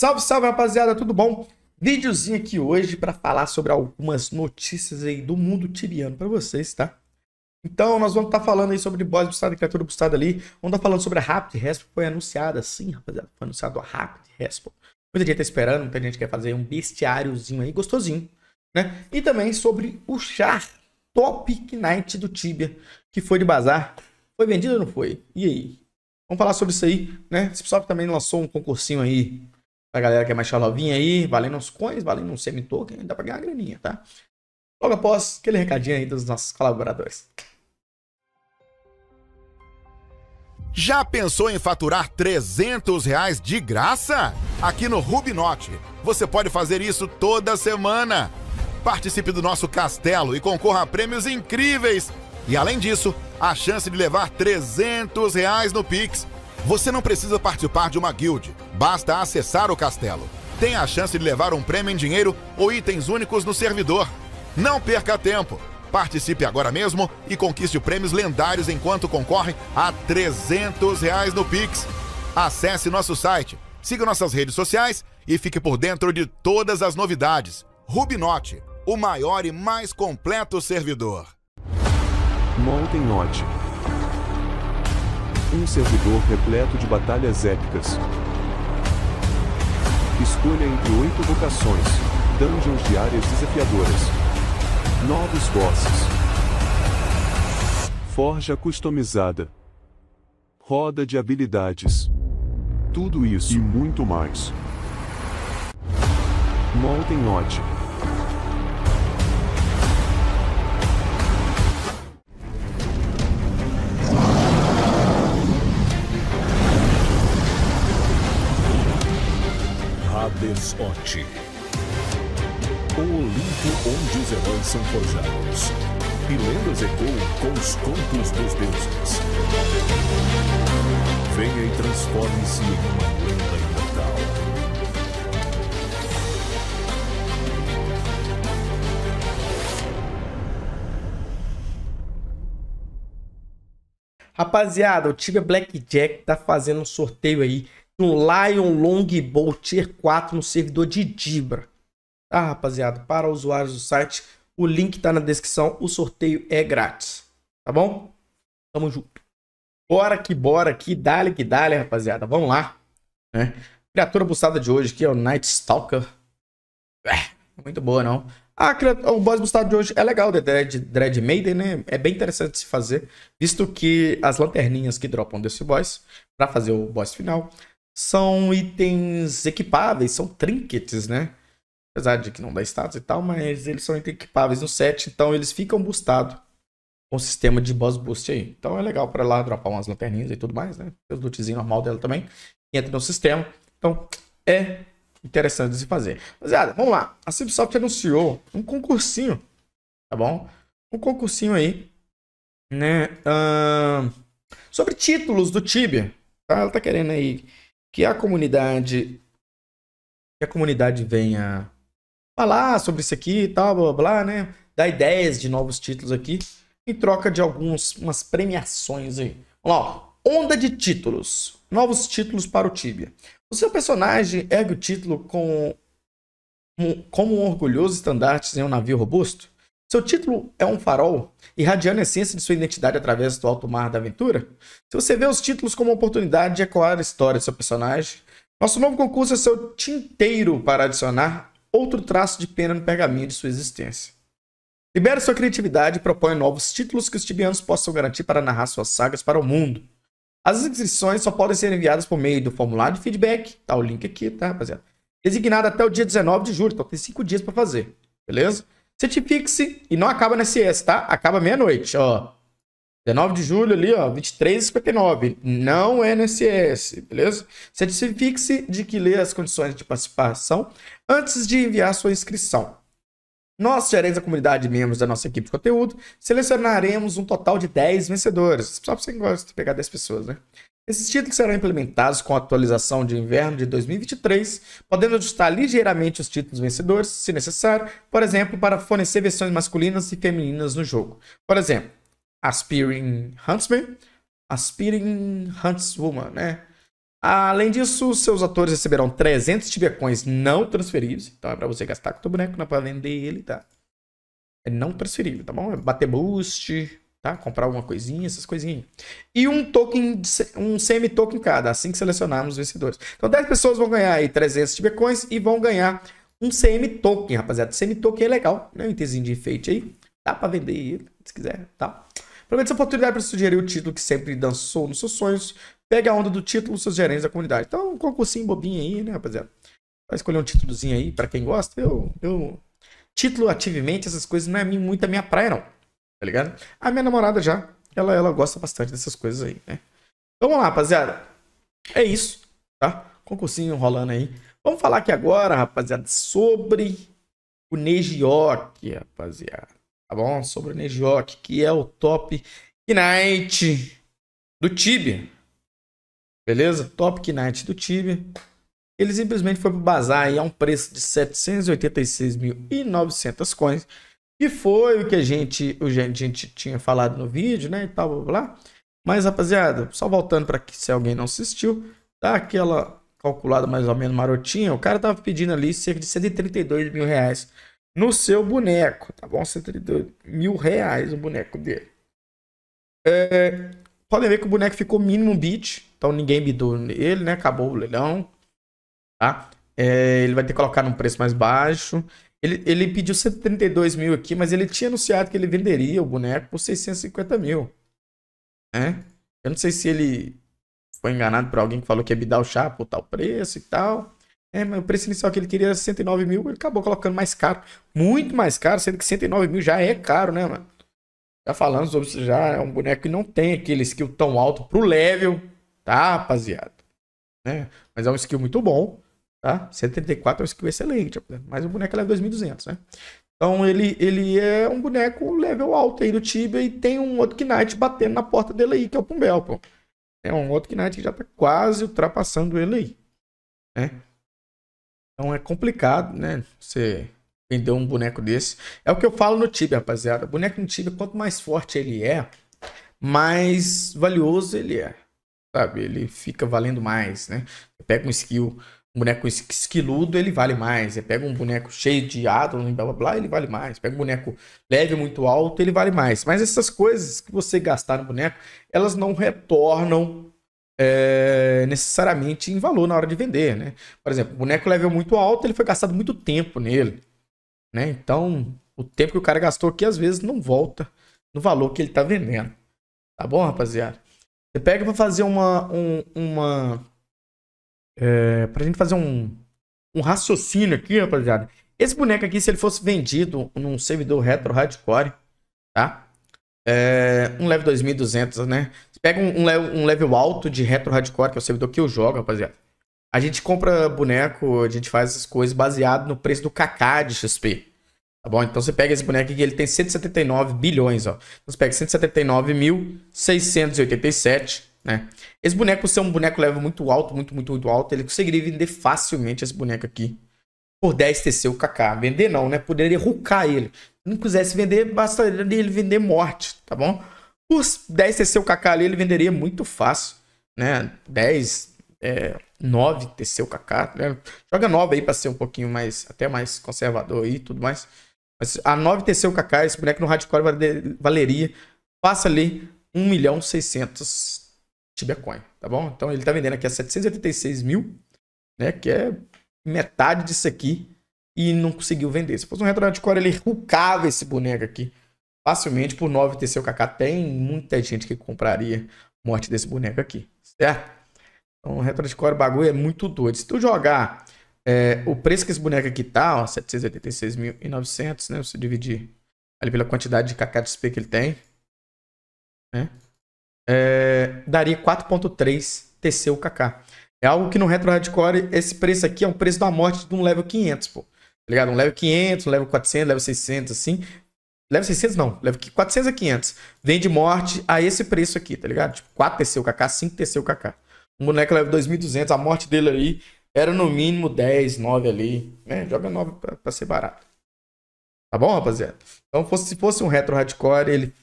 Salve, salve rapaziada, tudo bom? Videozinho aqui hoje para falar sobre algumas notícias aí do mundo tibiano para vocês, tá? Então, nós vamos estar tá falando aí sobre boss bustado e criatura boostada ali. Vamos estar tá falando sobre a Rapid Resp, foi anunciada, sim, rapaziada, foi anunciado a Rapid Resp. Muita gente tá esperando, muita gente quer fazer um bestiáriozinho aí, gostosinho, né? E também sobre o char Top Knight do Tibia, que foi de bazar. Foi vendido ou não foi? E aí? Vamos falar sobre isso aí, né? Esse pessoal também lançou um concursinho aí Pra galera que é mais chalovinha aí, valendo uns coins, valendo um semi-token, dá pra ganhar uma graninha, tá? Logo após, aquele recadinho aí dos nossos colaboradores. Já pensou em faturar 300 reais de graça? Aqui no Rubinote, você pode fazer isso toda semana. Participe do nosso castelo e concorra a prêmios incríveis. E além disso, a chance de levar 300 reais no Pix você não precisa participar de uma guild, basta acessar o castelo. Tem a chance de levar um prêmio em dinheiro ou itens únicos no servidor. Não perca tempo! Participe agora mesmo e conquiste prêmios lendários enquanto concorre a 300 reais no Pix. Acesse nosso site, siga nossas redes sociais e fique por dentro de todas as novidades. Rubinote, o maior e mais completo servidor. Montem um servidor repleto de batalhas épicas. Escolha entre oito vocações, dungeons de áreas desafiadoras. Novos bosses. Forja customizada. Roda de habilidades. Tudo isso e muito mais. Mountain Lucas O Olimpo onde os heróis são forjados. E lendas ecoam com os contos dos deuses. Venha e transforme-se em uma lenda imortal. Rapaziada, o Tibia Blackjack tá fazendo um sorteio aí um Lion Longbow Tier 4 no servidor de Dibra. Tá, rapaziada? Para usuários do site, o link tá na descrição, o sorteio é grátis. Tá bom? Tamo junto. Bora que bora que dale que dale, rapaziada. Vamos lá. Né? Criatura bustada de hoje aqui é o Night Stalker. É, muito boa, não? Ah, o boss bustado de hoje é legal, o Dread, Dread Maiden, né? É bem interessante de se fazer, visto que as lanterninhas que dropam desse boss, para fazer o boss final, são itens equipáveis, são trinkets, né? Apesar de que não dá status e tal, mas eles são equipáveis no set, então eles ficam boostados com o sistema de boss boost aí. Então é legal para lá dropar umas lanterninhas e tudo mais, né? Tem os lootzinhos normal dela também, entra no sistema. Então é interessante de se fazer. Rapaziada, vamos lá. A Cibsoft anunciou um concursinho, tá bom? Um concursinho aí, né? Uh, sobre títulos do Tibia. Tá? Ela tá querendo aí que a comunidade que a comunidade venha falar sobre isso aqui e tal, blá, blá, blá, né? Dar ideias de novos títulos aqui em troca de algumas umas premiações aí. Vamos lá, ó. Onda de títulos. Novos títulos para o Tibia. O seu personagem ergue o título com, como um orgulhoso estandarte em um navio robusto? Seu título é um farol, irradiando a essência de sua identidade através do alto mar da aventura? Se você vê os títulos como uma oportunidade de ecoar a história do seu personagem, nosso novo concurso é seu tinteiro para adicionar outro traço de pena no pergaminho de sua existência. Libere sua criatividade e propõe novos títulos que os tibianos possam garantir para narrar suas sagas para o mundo. As inscrições só podem ser enviadas por meio do formulário de feedback, tá o link aqui, tá, rapaziada? Designado até o dia 19 de julho, então tem 5 dias para fazer, beleza? Certifique-se e não acaba na CS, tá? Acaba meia-noite, ó. 19 de julho ali, ó, 23,59. Não é NSS, beleza? Certifique-se de que lê as condições de participação antes de enviar sua inscrição. Nós, gerentes da comunidade e membros da nossa equipe de conteúdo, selecionaremos um total de 10 vencedores. Só pra você gosta de pegar 10 pessoas, né? Esses títulos serão implementados com a atualização de inverno de 2023, podendo ajustar ligeiramente os títulos vencedores, se necessário, por exemplo, para fornecer versões masculinas e femininas no jogo. Por exemplo, Aspiring Huntsman, Aspiring Huntswoman, né? Além disso, seus atores receberão 300 tibiacões não transferíveis, então é para você gastar com o teu boneco, não é para vender ele, tá? É não transferível, tá bom? É bater boost, tá? Comprar alguma coisinha, essas coisinhas. E um token, um semi-token cada, assim que selecionarmos os vencedores. Então 10 pessoas vão ganhar aí 300 Tibetcoins e vão ganhar um semi-token, rapaziada. Semi-token é legal, né? Um itemzinho de enfeite aí. Dá pra vender aí, se quiser, tá? Aproveite essa oportunidade para sugerir o título que sempre dançou nos seus sonhos. Pega a onda do título dos seus gerentes da comunidade. Então, um concursinho bobinho aí, né, rapaziada? Vai escolher um títulozinho aí, para quem gosta. Eu, eu... Título, ativamente, essas coisas não é muito a minha praia, não. Tá ligado? A minha namorada já, ela, ela gosta bastante dessas coisas aí, né? Então vamos lá, rapaziada. É isso, tá? Concursinho rolando aí. Vamos falar aqui agora, rapaziada, sobre o Nejiok, rapaziada. Tá bom? Sobre o Nejiok, que é o top Knight do Tibia. Beleza? Top Knight do Tibia. Ele simplesmente foi pro bazar aí a um preço de 786.900 coins que foi o que a gente, o a gente tinha falado no vídeo, né? E tal, blá, blá, Mas, rapaziada, só voltando para que se alguém não assistiu, dá aquela calculada mais ou menos marotinha. O cara tava pedindo ali cerca de 132 mil reais no seu boneco, tá bom? 132 mil reais o boneco dele. É, podem ver que o boneco ficou mínimo bit, então ninguém bidou nele, né? Acabou o leilão, tá? É, ele vai ter que colocar num preço mais baixo. Ele, ele pediu 132 mil aqui, mas ele tinha anunciado que ele venderia o boneco por 650 mil. Né? Eu não sei se ele foi enganado por alguém que falou que ia me dar o chá por tal preço e tal. É, mas o preço inicial que ele queria era 109 mil, ele acabou colocando mais caro. Muito mais caro, sendo que 109 mil já é caro, né, mano? Já tá falamos sobre isso, já é um boneco que não tem aquele skill tão alto pro level, tá, rapaziada? Né? Mas é um skill muito bom. Tá? 134 é um skill excelente, mas o boneco é 2200, né? Então ele, ele é um boneco level alto aí do Tibia e tem um outro Knight batendo na porta dele aí, que é o Pumbel, pô. É um outro Knight que já tá quase ultrapassando ele aí, né? Então é complicado, né? Você vender um boneco desse. É o que eu falo no Tibia, rapaziada. O boneco no Tibia, quanto mais forte ele é, mais valioso ele é. Sabe? Ele fica valendo mais, né? pega um skill boneco esquiludo, ele vale mais. Você pega um boneco cheio de átomos, blá blá blá, ele vale mais. Pega um boneco leve, muito alto, ele vale mais. Mas essas coisas que você gastar no boneco, elas não retornam é, necessariamente em valor na hora de vender, né? Por exemplo, o boneco level muito alto, ele foi gastado muito tempo nele, né? Então, o tempo que o cara gastou aqui, às vezes, não volta no valor que ele tá vendendo. Tá bom, rapaziada? Você pega para fazer uma, um, uma é, pra gente fazer um, um raciocínio aqui, rapaziada. Esse boneco aqui, se ele fosse vendido num servidor retro hardcore, tá? É, um level 2200, né? Você pega um, um, level, um alto de retro hardcore, que é o servidor que eu jogo, rapaziada. A gente compra boneco, a gente faz as coisas baseado no preço do KK de XP. Tá bom? Então você pega esse boneco aqui, ele tem 179 bilhões, ó. Então você pega 179.687 né? Esse boneco, se é um boneco level muito alto, muito, muito, muito alto, ele conseguiria vender facilmente esse boneco aqui por 10 TC o KK. Vender não, né? Poderia rucar ele. Se não quisesse vender, bastaria ele vender morte, tá bom? Por 10 TC o KK ali, ele venderia muito fácil, né? 10, é, 9 TC o KK, tá né? Joga 9 aí pra ser um pouquinho mais, até mais conservador aí e tudo mais. Mas a 9 TC o KK, esse boneco no hardcore valeria, faça ali 1 milhão 600 Tibecoin, tá bom? Então ele está vendendo aqui a 786 mil, né? Que é metade disso aqui e não conseguiu vender. Se fosse um Retrato de core, ele rucava esse boneco aqui facilmente por 9 TC. O Kaká tem muita gente que compraria morte desse boneco aqui, certo? Então, Retrato de core, bagulho é muito doido. Se tu jogar é, o preço que esse boneco aqui tá, ó, 786.900, né? Se dividir ali pela quantidade de KK de SP que ele tem, né? é, daria 4.3 TC É algo que no Retro Hardcore, esse preço aqui é um preço da morte de um level 500, pô. Tá ligado? Um level 500, um level 400, level 600, assim. Level 600 não, level 400 a 500. Vende morte a esse preço aqui, tá ligado? Tipo, 4 TC 5 TC o Um boneco level 2200, a morte dele ali era no mínimo 10, 9 ali. Né? Joga 9 pra, pra ser barato. Tá bom, rapaziada? Então, se fosse um retro hardcore, ele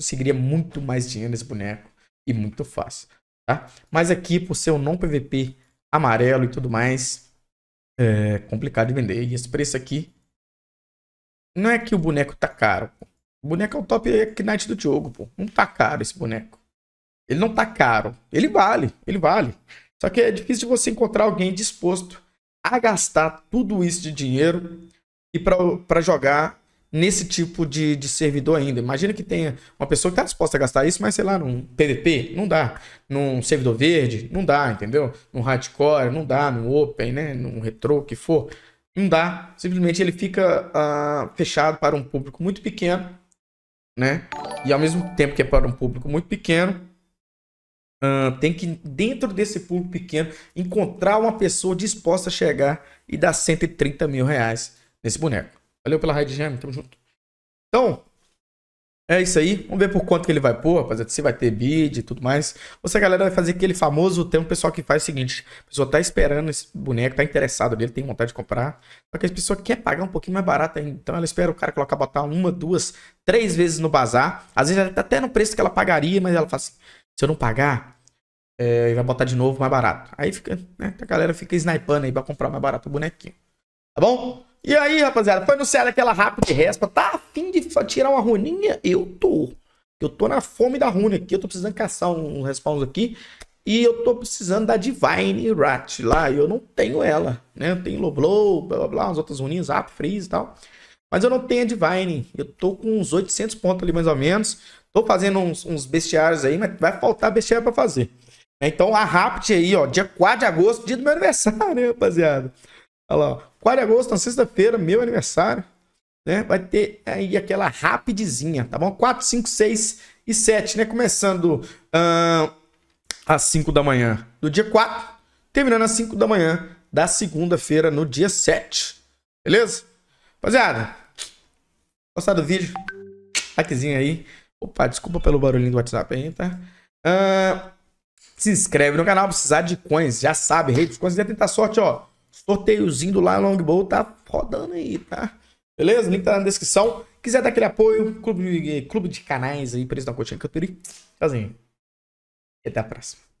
conseguiria muito mais dinheiro nesse boneco e muito fácil, tá? Mas aqui, por ser um não PVP amarelo e tudo mais, é complicado de vender. E esse preço aqui, não é que o boneco tá caro, pô. O boneco é o top é Knight do jogo, pô. Não tá caro esse boneco. Ele não tá caro. Ele vale, ele vale. Só que é difícil de você encontrar alguém disposto a gastar tudo isso de dinheiro e para jogar nesse tipo de, de servidor ainda. Imagina que tenha uma pessoa que está disposta a gastar isso, mas sei lá, num PVP, não dá. Num servidor verde, não dá, entendeu? Num hardcore, não dá. Num open, né? Num retro, o que for. Não dá. Simplesmente ele fica uh, fechado para um público muito pequeno, né? E ao mesmo tempo que é para um público muito pequeno, Uh, tem que, dentro desse público pequeno, encontrar uma pessoa disposta a chegar e dar 130 mil reais nesse boneco. Valeu pela Raid Gem. tamo junto. Então, é isso aí. Vamos ver por quanto que ele vai pôr, rapaziada. Se vai ter bid e tudo mais. Ou se a galera vai fazer aquele famoso tempo, pessoal que faz o seguinte: a pessoa tá esperando esse boneco, tá interessado nele, tem vontade de comprar. Só que a pessoa quer pagar um pouquinho mais barato ainda. Então ela espera o cara colocar, botar uma, duas, três vezes no bazar. Às vezes ela tá até no preço que ela pagaria, mas ela fala assim: se eu não pagar, é, vai botar de novo mais barato. Aí fica, né? A galera fica snipando aí pra comprar mais barato o bonequinho. Tá bom? E aí, rapaziada, foi anunciada aquela rápida respa. Tá afim de tirar uma runinha? Eu tô. Eu tô na fome da runa aqui. Eu tô precisando caçar um respawn aqui. E eu tô precisando da Divine Rat lá. E eu não tenho ela, né? Eu tenho Low Blow, blá blá blá, umas outras runinhas, Up, Freeze e tal. Mas eu não tenho a Divine. Eu tô com uns 800 pontos ali, mais ou menos. Tô fazendo uns, uns bestiários aí, mas vai faltar bestiário pra fazer. Então a Rapt aí, ó, dia 4 de agosto, dia do meu aniversário, né, rapaziada? Olha lá, 4 de agosto, na sexta-feira, meu aniversário. Né? Vai ter aí aquela rapidizinha, tá bom? 4, 5, 6 e 7, né? Começando uh, às 5 da manhã do dia 4, terminando às 5 da manhã da segunda-feira no dia 7. Beleza? Rapaziada, gostaram do vídeo? Likezinho aí. Opa, desculpa pelo barulhinho do WhatsApp aí, tá? Uh, se inscreve no canal, precisar de coins, já sabe, redes coins, já tentar sorte, ó sorteiozinho do Lá Longbow tá rodando aí, tá? Beleza? link tá na descrição. Quiser dar aquele apoio, clube, eh, clube de canais aí, preço da coxinha, cantoria. Tchauzinho. E até a próxima.